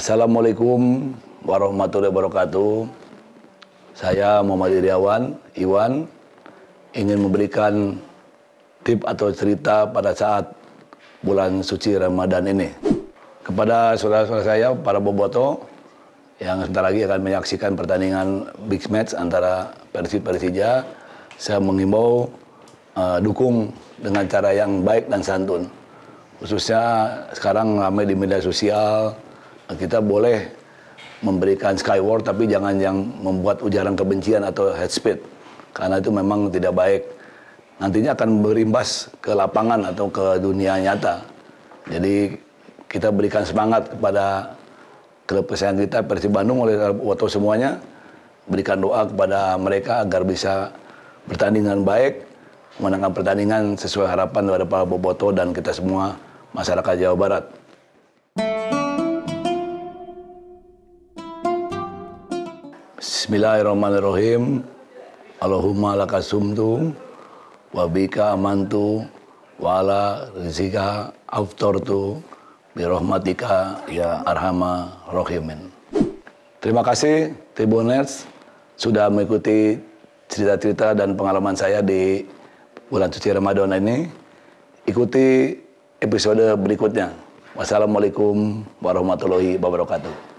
Assalamualaikum warahmatullahi wabarakatuh. Saya Muhammad Iriawan, Iwan, ingin memberikan tip atau cerita pada saat bulan suci Ramadan ini. Kepada saudara-saudara saya, para boboto, yang sebentar lagi akan menyaksikan pertandingan big match antara Persib Persija, saya mengimbau uh, dukung dengan cara yang baik dan santun. Khususnya sekarang ramai di media sosial, kita boleh memberikan skyward tapi jangan yang membuat ujaran kebencian atau head speed karena itu memang tidak baik nantinya akan berimbas ke lapangan atau ke dunia nyata jadi kita berikan semangat kepada klub kesayangan kita Persib Bandung oleh atau semuanya berikan doa kepada mereka agar bisa bertanding dengan baik menangkan pertandingan sesuai harapan daripada Boboto dan kita semua masyarakat Jawa Barat. Bismillahirrahmanirrahim. Allahumma lakasumtu wa bika amantu wa ala rizika aftortu bi rahmatika ya arhama rahimin. Terima kasih Tribuners sudah mengikuti cerita-cerita dan pengalaman saya di bulan suci Ramadan ini. Ikuti episode berikutnya. Wassalamualaikum warahmatullahi wabarakatuh.